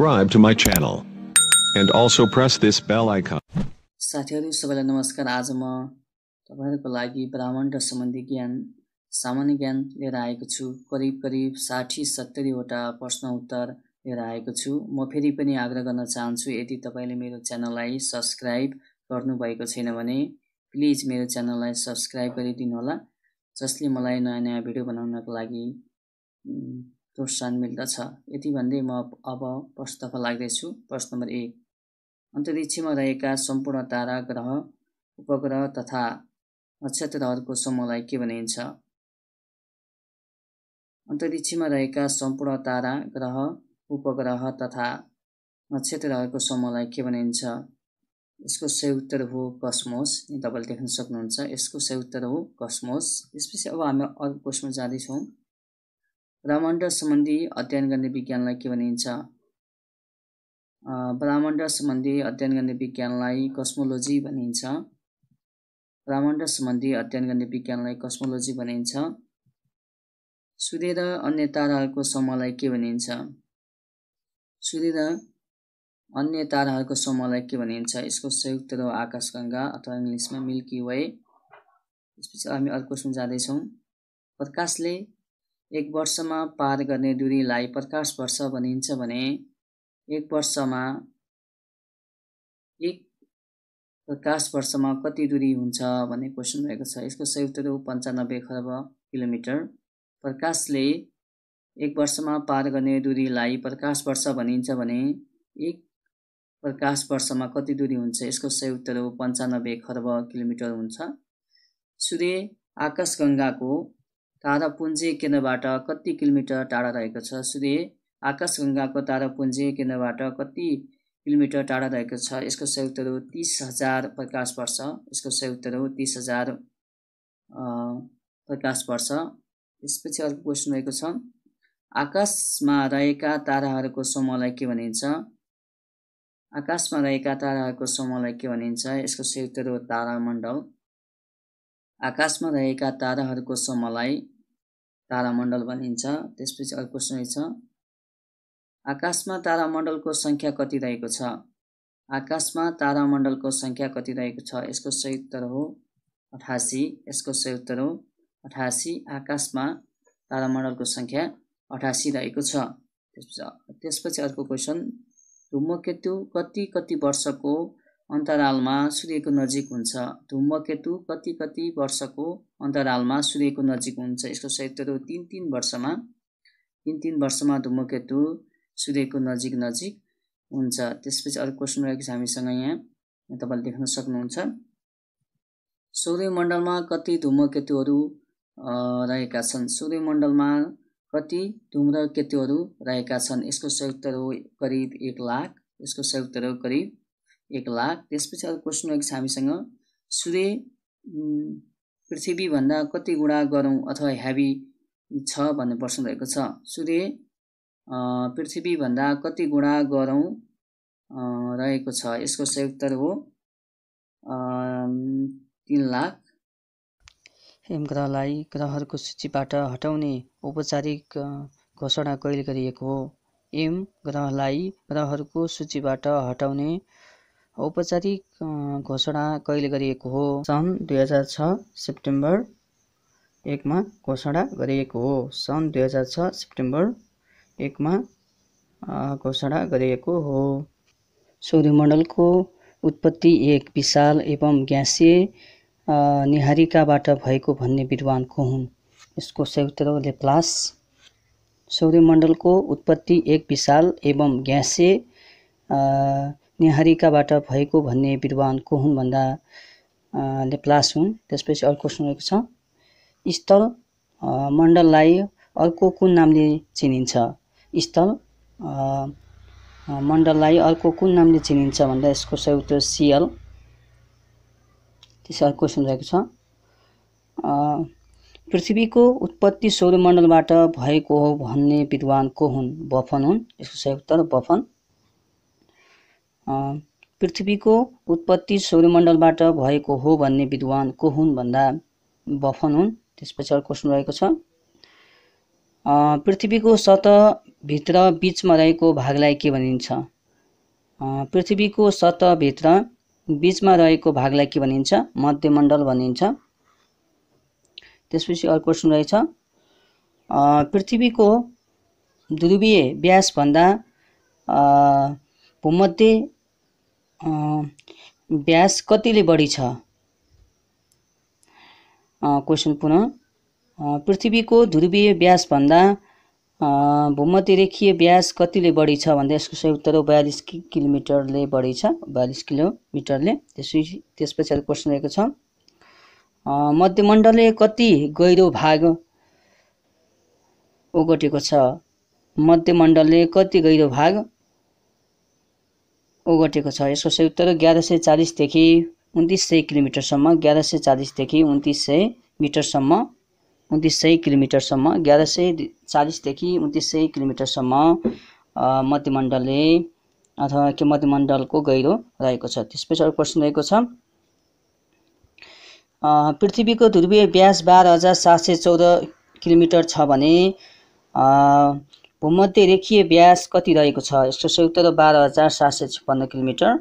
subscribe to my channel and also press this bell icon. साथीहरू सबैलाई नमस्कार आज म तपाईँहरूको लागि ब्राह्मण र सम्बन्धी ज्ञान सामान्य ज्ञान लिएर आएको छु करिब करिब साठी सत्तरीवटा प्रश्न उत्तर लिएर आएको छु म फेरि पनि आग्रह गर्न चाहन्छु यदि तपाईँले मेरो च्यानललाई सब्सक्राइब गर्नुभएको छैन भने प्लिज मेरो च्यानललाई सब्सक्राइब गरिदिनुहोला जसले मलाई नयाँ नयाँ भिडियो बनाउनको लागि प्रोत्साहन मिल्दछ यति भन्दै म अब प्रश्नतर्फ लाग्दैछु प्रश्न नम्बर एक अन्तरिक्षमा रहेका सम्पूर्ण तारा ग्रह उपग्रह तथा नक्षत्रहरूको समूहलाई के भनिन्छ अन्तरिक्षमा रहेका सम्पूर्ण तारा ग्रह उपग्रह तथा नक्षत्रहरूको समूहलाई के भनिन्छ यसको सही उत्तर हो कसमोस तपाईँले देख्न सक्नुहुन्छ यसको सही उत्तर हो कस्मोस त्यसपछि अब हामी अर्को क्वेसनमा जाँदैछौँ ब्रह्माण्ड सम्बन्धी अध्ययन गर्ने विज्ञानलाई के भनिन्छ ब्रह्माण्ड सम्बन्धी अध्ययन गर्ने विज्ञानलाई कस्मोलोजी भनिन्छ ब्रह्माण्ड सम्बन्धी अध्ययन गर्ने विज्ञानलाई कस्मोलोजी भनिन्छ सूर्य र अन्य ताराहरूको समूहलाई के भनिन्छ सूर्य र अन्य ताराहरूको समूहलाई के भनिन्छ यसको संयुक्त र आकाशगङ्गा अथवा इङ्ग्लिसमा मिल्की वे त्यसपछि हामी अर्को जाँदैछौँ प्रकाशले एक वर्षमा पार गर्ने दुरीलाई प्रकाश वर्ष भनिन्छ भने एक वर्षमा एक प्रकाश वर्षमा कति दुरी हुन्छ भन्ने क्वेसन रहेको छ यसको उत्तर हो पन्चानब्बे खर्ब किलोमिटर प्रकाशले एक वर्षमा पार गर्ने दुरीलाई प्रकाश वर्ष भनिन्छ भने एक प्रकाश वर्षमा कति दुरी हुन्छ यसको संयुक्त रूप पन्चानब्बे खर्ब किलोमिटर हुन्छ सूर्य आकाशगङ्गाको तारापुञ्जी केन्द्रबाट कति किलोमिटर टाढा रहेको छ सूर्य आकाशगङ्गाको तारापुञ्जी केन्द्रबाट कति किलोमिटर टाढा रहेको छ यसको उत्तर हो तिस हजार प्रकाश वर्ष यसको उत्तर हो तिस हजार प्रकाश वर्ष त्यसपछि अर्को क्वेसन रहेको छ आकाशमा रहेका ताराहरूको समूहलाई के भनिन्छ आकाशमा रहेका ताराहरूको समूहलाई के भनिन्छ यसको उत्तर हो तारामण्डल आकाशमा रहेका ताराहरूको समूहलाई तारामण्डल भनिन्छ त्यसपछि अर्को रहेछ आकाशमा तारामण्डलको सङ्ख्या कति रहेको छ आकाशमा तारामण्डलको सङ्ख्या कति रहेको छ यसको सही उत्तर हो अठासी यसको सही उत्तर हो अठासी आकाशमा तारामण्डलको सङ्ख्या अठासी रहेको छ त्यसपछि अर्को क्वेसन धुमकेतु कति कति वर्षको अन्तरालमा सूर्यको नजिक हुन्छ धूमकेतु कति कति वर्षको अन्तरालमा सूर्यको नजिक हुन्छ यसको सहितहरू तिन तिन वर्षमा तिन तिन वर्षमा धुमकेतु सूर्यको नजिक नजिक हुन्छ त्यसपछि अर्को क्वेसन रहेको छ हामीसँग यहाँ तपाईँले देख्न सक्नुहुन्छ सौर्यमण्डलमा कति धुमकेतुहरू रहेका छन् सौर्यमण्डलमा कति धुम्रकेतुहरू रहेका छन् यसको संयुक्त हो करिब एक लाख यसको संयुक्त हो करिब एक लाख त्यसपछि अर्को क्वेसन रहेको छ हामीसँग सूर्य पृथ्वीभन्दा कति गुणा गरौँ अथवा हेभी छ भन्ने प्रश्न रहेको छ सूर्य पृथ्वीभन्दा कति गुणा गरौँ रहेको छ यसको सही उत्तर हो तिन लाख ग्रहलाई ग्रहहरूको सूचीबाट हटाउने औपचारिक घोषणा कहिले गरिएको हो एम ग्रहलाई ग्रहहरूको सूचीबाट हटाउने औपचारिक घोषणा कहिले गरिएको हो सन् दुई हजार छ सेप्टेम्बर एकमा घोषणा गरिएको हो सन् दुई हजार छ सेप्टेम्बर एकमा घोषणा गरिएको हो सौर्यमण्डलको उत्पत्ति एक विशाल एवं ग्यासीय निहारिकाबाट भएको भन्ने विद्वानको हुन् यसको सयुत्र लेप्लास सौर्यमण्डलको उत्पत्ति एक विशाल एवं ग्यासे निहारिकाबाट भएको भन्ने विद्वान को हुन् भन्दा लेप्लास हुन् त्यसपछि अर्को सुनेको छ स्थल मण्डललाई अर्को कुन नामले चिनिन्छ स्थल मण्डललाई अर्को कुन नामले चिनिन्छ भन्दा यसको सही उत्तर सिएल त्यसै अर्को सुनिरहेको छ पृथ्वीको उत्पत्ति सौरमण्डलबाट भएको हो भन्ने विद्वान को हुन् बफन हुन् यसको सही उत्तर बफन पृथ्वीको उत्पत्ति सौर्यमण्डलबाट भएको हो भन्ने विद्वान को हुन् भन्दा बफन हुन् त्यसपछि अर्को क्वेसन रहेको छ पृथ्वीको सतहभित्र बिचमा रहेको भागलाई के भनिन्छ पृथ्वीको सतहभित्र बिचमा रहेको भागलाई के भनिन्छ मध्यमण्डल भनिन्छ त्यसपछि अर्को क्वेसन रहेछ पृथ्वीको ध्रुवीय व्यासभन्दा भूमध्य व्यास कतिले बढी छ क्वेसन पुनः पृथ्वीको ध्रुवीय व्यासभन्दा भूमध्यरेखीय व्यास कतिले बढी छ भन्दा यसको सही उत्तर हो बयालिस किलोमिटरले बढी छ बयालिस किलोमिटरले त्यसपछि त्यस पछाडि क्वेसन रहेको छ मध्यमण्डलले कति गहिरो भाग ओगटेको छ मध्यमण्डलले कति गहिरो भाग ओगटेको छ यसको सही उत्तर एघार सय चालिसदेखि उन्तिस सय किलोमिटरसम्म एघार सय चालिसदेखि उन्तिस सय मिटरसम्म उन्तिस सय किलोमिटरसम्म एघार सय चालिसदेखि उन्तिस सय किलोमिटरसम्म मध्यमण्डलले अथवा के मध्यमण्डलको गहिरो रहेको छ त्यसपछि अर्को प्रश्न रहेको छ पृथ्वीको ध्रुवीय व्यास बाह्र हजार सात सय चौध किलोमिटर छ भने भूमध्य रेखीय व्यास कति रहेको छ यसको संयुक्त र बाह्र हजार सात सय छप्पन्न किलोमिटर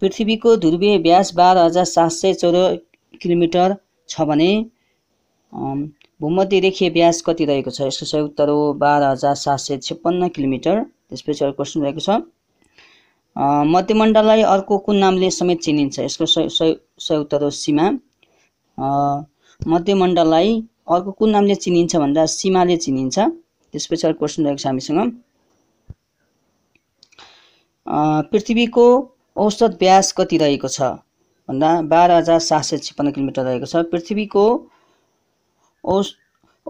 पृथ्वीको ध्रुवीय व्यास बाह्र हजार सात सय चौध किलोमिटर छ भने भूमध्य रेखीय व्यास कति रहेको छ यसको संयुक्त रो बाह्र हजार सात सय छप्पन्न किलोमिटर त्यसपछि अर्को क्वेसन रहेको छ मध्यमण्डललाई अर्को कुन नामले समेत चिनिन्छ यसको उत्तर हो सीमा मध्यमण्डललाई अर्को कुन नामले चिनिन्छ भन्दा सीमाले चिनिन्छ त्यसपछि अर्को क्वेसन रहेको छ हामीसँग पृथ्वीको औसत व्यास कति रहेको छ भन्दा बाह्र हजार सात सय छिपन्न किलोमिटर रहेको छ पृथ्वीको औस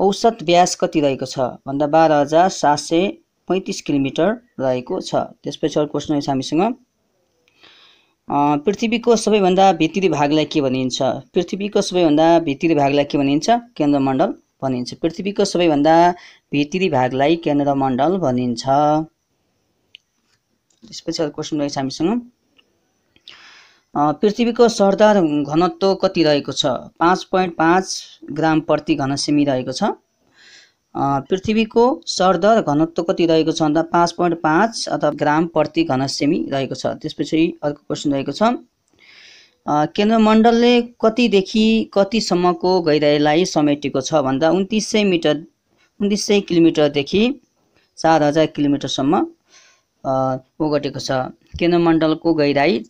औसत व्यास कति रहेको छ भन्दा बाह्र हजार सात सय पैँतिस किलोमिटर रहेको छ त्यसपछि अर्को क्वेसन रहेको छ हामीसँग पृथ्वीको सबैभन्दा भित्री भागलाई के भनिन्छ पृथ्वीको सबैभन्दा भित्री भागलाई के भनिन्छ केन्द्रमण्डल भनिन्छ पृथ्वीको सबैभन्दा भित्री भागलाई केन्द्रमण्डल भनिन्छ त्यसपछि अर्को क्वेसन रहेछ हामीसँग पृथ्वीको सरदार घनत्व कति रहेको छ पाँच पोइन्ट पाँच ग्राम प्रति घनसेमी रहेको छ पृथ्वीको सरदर घनत्व कति रहेको छ भन्दा पाँच पोइन्ट पाँच अथवा ग्राम प्रति घनसेमी रहेको छ त्यसपछि अर्को क्वेसन रहेको छ केन्द्रमण्डलले कतिदेखि कतिसम्मको गहिराइलाई समेटेको छ भन्दा उन्तिस सय मिटर उन्तिस सय किलोमिटरदेखि चार हजार किलोमिटरसम्म ओगटेको छ केन्द्रमण्डलको गहिराई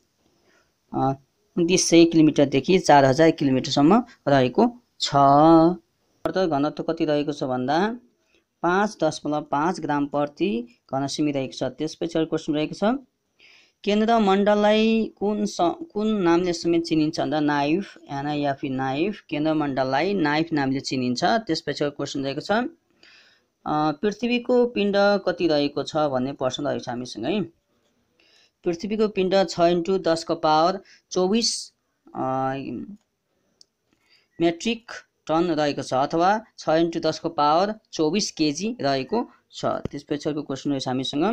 उन्तिस सय किलोमिटरदेखि चार हजार किलोमिटरसम्म रहेको छ पदार्थ घनत्व कति रहेको छ भन्दा पाँच दशमलव पाँच ग्राम प्रति घनसिमी रहेको छ त्यसपछि अर्को क्वेसन रहेको छ केन्द्र मण्डललाई कुन स कुन नामले समेत चिनिन्छ भन्दा नाइफ एनआइएफी नाइफ केन्द्र मण्डललाई नाइफ नामले चिनिन्छ त्यसपछि अर्को क्वेसन रहेको छ पृथ्वीको पिण्ड कति रहेको छ भन्ने प्रश्न रहेको छ हामीसँग है पृथ्वीको पिण्ड छ इन्टु दसको पावर चौबिस मेट्रिक टन रहेको छ अथवा छ इन्टु दसको पावर चौबिस केजी रहेको छ त्यस पछाडिको क्वेसन रहेछ हामीसँग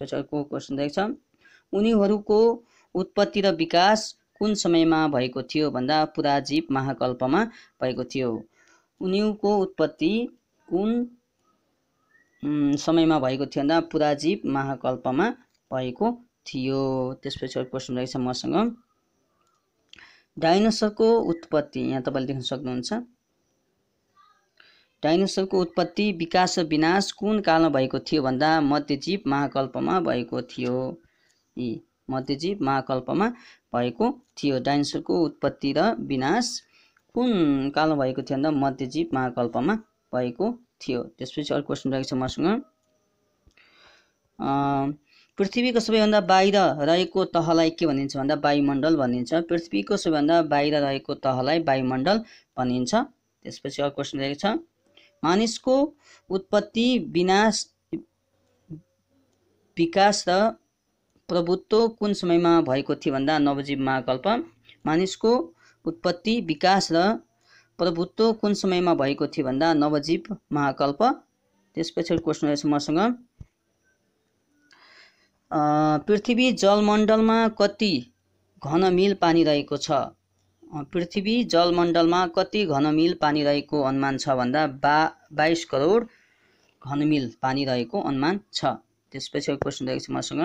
पछाडिको क्वेसन रहेको छ उनीहरूको उत्पत्ति र विकास कुन समयमा भएको थियो भन्दा पुराजीव महाकल्पमा भएको थियो उनीहरूको उत्पत्ति कुन समयमा भएको थियो भन्दा पुराजीव महाकल्पमा भएको थियो त्यस पछाडि क्वेसन रहेछ मसँग डाइनोसरको उत्पत्ति यहाँ तपाईँले देख्न सक्नुहुन्छ डाइनोसरको उत्पत्ति विकास र विनाश कुन कालमा भएको थियो भन्दा मध्यजीव महाकल्पमा भएको थियो यी मध्यजीव महाकल्पमा भएको थियो डाइनोसरको उत्पत्ति र विनाश कुन कालमा भएको थियो भन्दा मध्यजीव महाकल्पमा भएको थियो त्यसपछि अर्को क्वेसन रहेको छ मसँग पृथ्वीको सबैभन्दा बाहिर रहेको तहलाई के भनिन्छ भन्दा वायुमण्डल भनिन्छ पृथ्वीको सबैभन्दा बाहिर रहेको तहलाई वायुमण्डल भनिन्छ त्यसपछि अर्को क्वेसन रहेको छ मानिसको उत्पत्ति विनाश विकास र प्रभुत्व कुन समयमा भएको थियो भन्दा नवजीव महाकल्प मानिसको उत्पत्ति विकास र प्रभुत्व कुन समयमा भएको थियो भन्दा नवजीव महाकल्प त्यसपछि क्वेसन रहेछ मसँग पृथ्वी जलमण्डलमा कति घनमिल पानी रहेको छ पृथ्वी जलमण्डलमा कति घनमिल पानी रहेको अनुमान छ भन्दा बा बाइस करोड घनमिल पानी रहेको अनुमान छ त्यसपछि क्वेसन रहेको छ मसँग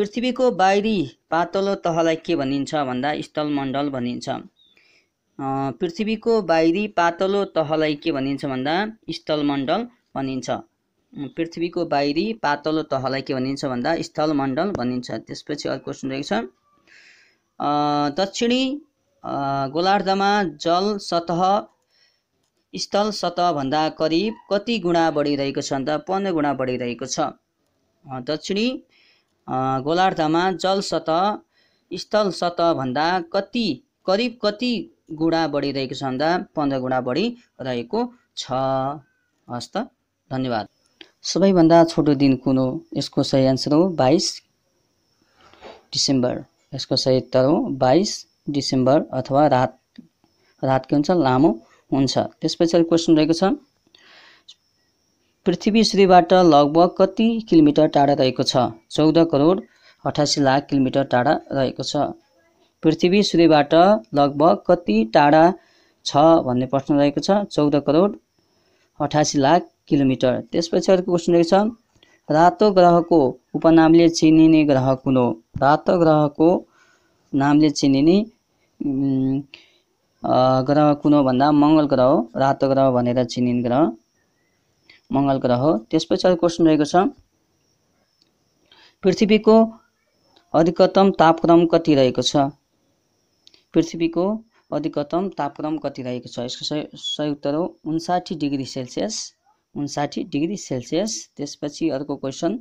पृथ्वीको बाहिरी पातलो तहलाई के भनिन्छ भन्दा स्थलमण्डल भनिन्छ पृथ्वीको बाहिरी पातलो तहलाई के भनिन्छ भन्दा स्थलमण्डल भनिन्छ पृथ्वीको बाहिरी पातलो तहलाई के भनिन्छ भन्दा स्थल मण्डल भनिन्छ त्यसपछि अर्को क्वेसन रहेको छ दक्षिणी गोलार्धमा जल सतह स्थल सतहभन्दा करिब कति गुणा बढिरहेको छ भन्दा पन्ध्र गुणा बढिरहेको छ दक्षिणी गोलार्धमा जल सतह स्थल सतहभन्दा कति करिब कति गुणा बढिरहेको छ भन्दा पन्ध्र गुणा बढिरहेको छ हस् त धन्यवाद सबैभन्दा छोटो दिन कुन हो यसको सही आन्सर हो बाइस डिसेम्बर यसको सही उत्तर हो बाइस डिसेम्बर अथवा रात रात के हुन्छ लामो हुन्छ त्यस पछाडि क्वेसन रहेको छ पृथ्वी श्रीबाट लगभग कति किलोमिटर टाढा रहेको छ चौध करोड अठासी लाख किलोमिटर टाढा रहेको छ पृथ्वी सूर्यबाट लगभग कति टाढा छ भन्ने प्रश्न रहेको छ चौध करोड अठासी लाख किलोमिटर त्यसपछि अर्को क्वेसन रहेको छ रातो ग्रहको उपनामले चिनिने ग्रह कुन हो रातो ग्रहको नामले चिनिने ग्रह कुन हो भन्दा मङ्गल ग्रह हो रातो ग्रह भनेर चिनिने ग्रह मङ्गल ग्रह हो त्यसपछि अर्को क्वेसन रहेको छ पृथ्वीको अधिकतम तापक्रम कति रहेको छ पृथ्वीको अधिकतम तापक्रम कति रहेको छ यसको सही उत्तर हो उन्साठी डिग्री सेल्सियस उन्साठी डिग्री सेल्सियस त्यसपछि अर्को क्वेसन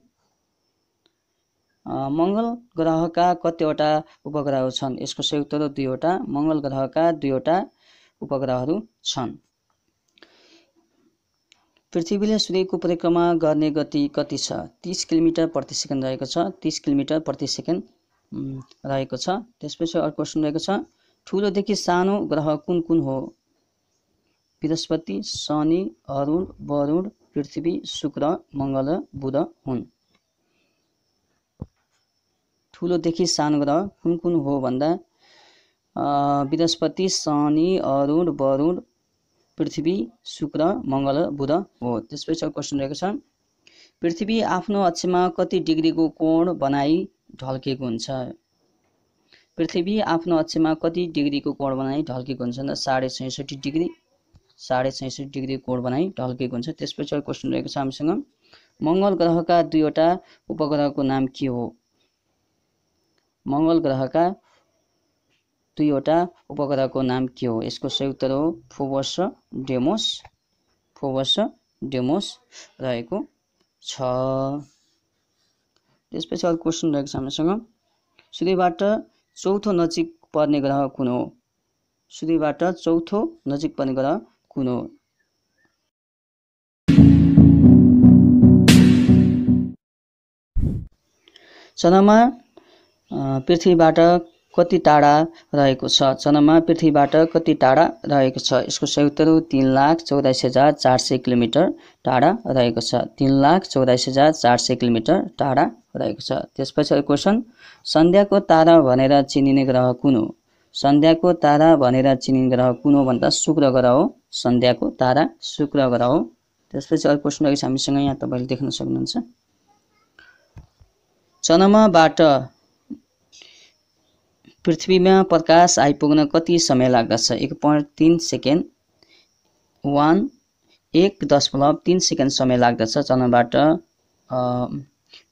मङ्गल ग्रहका कतिवटा उपग्रहहरू छन् यसको संयुक्त र दुईवटा मङ्गल ग्रहका दुईवटा उपग्रहहरू छन् पृथ्वीले सूर्यको परिक्रमा गर्ने गति कति छ तिस किलोमिटर प्रति सेकेन्ड रहेको छ तिस किलोमिटर प्रति सेकेन्ड रहेको छ त्यसपछि अर्को क्वेसन रहेको छ ठुलोदेखि सानो ग्रह कुन कुन हो बृहस्पति शनि अरुण वरुण पृथ्वी शुक्र मङ्गल बुध हुन् ठुलोदेखि सानो ग्रह कुन कुन हो भन्दा बृहस्पति शनि अरुण वरुण पृथ्वी शुक्र मङ्गल बुध हो त्यसपछि अब क्वेसन रहेको छ पृथ्वी आफ्नो अक्षमा कति डिग्रीको कोण बनाई ढल्केको हुन्छ पृथ्वी आफ्नो अक्षमा कति डिग्रीको कोण बनाई ढल्केको हुन्छ साढे छैसठी डिग्री साढे छैसठी डिग्री कोड बनाई ढल्केको हुन्छ त्यस पछाडि क्वेसन रहेको छ हामीसँग मङ्गल ग्रहका दुईवटा उपग्रहको नाम के हो मङ्गल ग्रहका दुईवटा उपग्रहको नाम के हो यसको सही उत्तर हो फोबस र डेमोस फोबस र डेमोस रहेको छ त्यसपछि अर्को क्वेसन रहेको छ हामीसँग सूर्यबाट चौथो नजिक पर्ने ग्रह कुन हो सूर्यबाट चौथो नजिक पर्ने ग्रह चन्द्रमा पृथ्वीबाट कति टाढा रहेको छ चन्द्रमा पृथ्वीबाट कति टाढा रहेको छ यसको सही उत्तर तिन लाख चौधाइस हजार चार सय किलोमिटर टाढा रहेको छ तिन लाख चौधाइस हजार चार सय किलोमिटर टाढा रहेको छ त्यसपछि अर्को क्वेसन सन्ध्याको तारा भनेर चिनिने ग्रह कुन हो सन्ध्याको तारा भनेर चिनिने ग्रह कुन हो भन्दा शुक्र ग्रह हो सन्ध्याको तारा शुक्र ग्रह हो त्यसपछि अर्को प्रश्न रहेको छ हामीसँग यहाँ तपाईँले देख्न सक्नुहुन्छ चन्द्रमाबाट पृथ्वीमा प्रकाश आइपुग्न कति समय लाग्दछ एक पोइन्ट तिन सेकेन्ड वान एक दशमलव तिन सेकेन्ड समय लाग्दछ चन्द्रबाट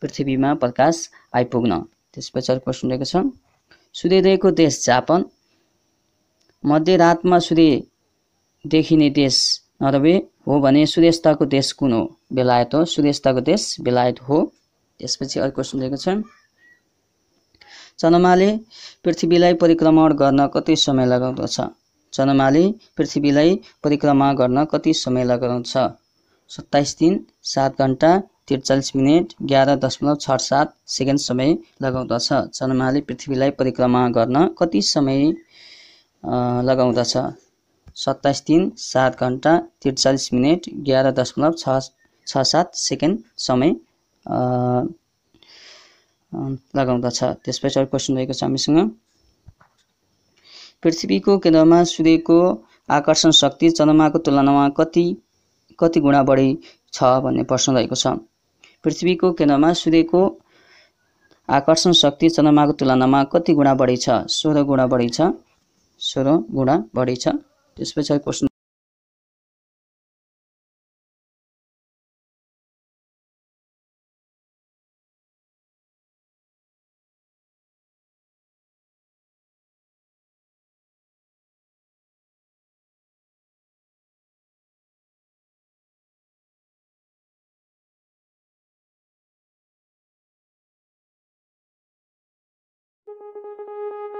पृथ्वीमा प्रकाश आइपुग्न त्यसपछि अर्को प्रश्न रहेको छ सूर्योदयको देश जापान मध्यरातमा सूर्य देखिने देश नर्वे हो भने सुदेशताको देश कुन हो बेलायत हो सुदेशताको देश बेलायत हो त्यसपछि अर्को सुनेको छ चन्द्रमाले पृथ्वीलाई परिक्रमण गर्न कति समय लगाउँदछ चन्द्रमाले पृथ्वीलाई परिक्रमा गर्न कति समय लगाउँछ सत्ताइस दिन सात घन्टा त्रिचालिस मिनट एघार दशमलव छ सात सेकेन्ड समय लगाउँदछ चन्द्रमाले पृथ्वीलाई परिक्रमा गर्न कति समय लगाउँदछ सत्ताइस दिन सात घन्टा त्रिचालिस मिनट एघार दशमलव छ छ सात सेकेन्ड समय लगाउँदछ त्यसपछि अरू क्वेसन रहेको छ हामीसँग पृथ्वीको केन्द्रमा सूर्यको आकर्षण शक्ति चन्द्रमाको तुलनामा कति कति गुणा बढी छ भन्ने प्रश्न रहेको छ पृथ्वीको केन्द्रमा सूर्यको आकर्षण शक्ति चन्द्रमाको तुलनामा कति गुणा बढी छ सोह्र गुणा बढी छ सोह्र गुणा बढी छ इसमें क्वेश्चन Thank you.